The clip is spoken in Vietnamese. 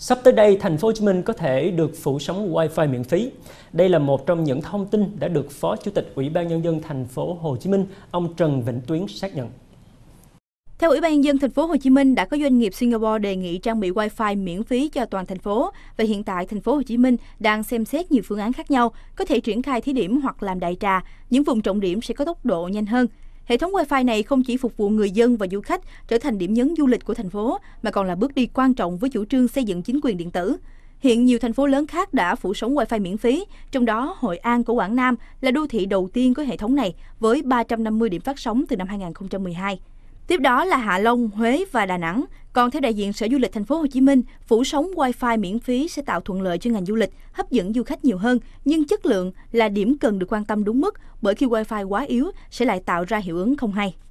Sắp tới đây, thành phố Hồ Chí Minh có thể được phủ sóng Wi-Fi miễn phí. Đây là một trong những thông tin đã được Phó Chủ tịch Ủy ban nhân dân thành phố Hồ Chí Minh, ông Trần Vĩnh Tuyến xác nhận. Theo Ủy ban nhân dân thành phố Hồ Chí Minh đã có doanh nghiệp Singapore đề nghị trang bị Wi-Fi miễn phí cho toàn thành phố và hiện tại thành phố Hồ Chí Minh đang xem xét nhiều phương án khác nhau, có thể triển khai thí điểm hoặc làm đại trà, những vùng trọng điểm sẽ có tốc độ nhanh hơn. Hệ thống Wi-Fi này không chỉ phục vụ người dân và du khách trở thành điểm nhấn du lịch của thành phố, mà còn là bước đi quan trọng với chủ trương xây dựng chính quyền điện tử. Hiện nhiều thành phố lớn khác đã phủ sóng Wi-Fi miễn phí, trong đó Hội An của Quảng Nam là đô thị đầu tiên có hệ thống này với 350 điểm phát sóng từ năm 2012. Tiếp đó là Hạ Long, Huế và Đà Nẵng còn theo đại diện Sở Du lịch Thành phố Hồ Chí Minh, phủ sóng Wi-Fi miễn phí sẽ tạo thuận lợi cho ngành du lịch, hấp dẫn du khách nhiều hơn, nhưng chất lượng là điểm cần được quan tâm đúng mức, bởi khi Wi-Fi quá yếu sẽ lại tạo ra hiệu ứng không hay.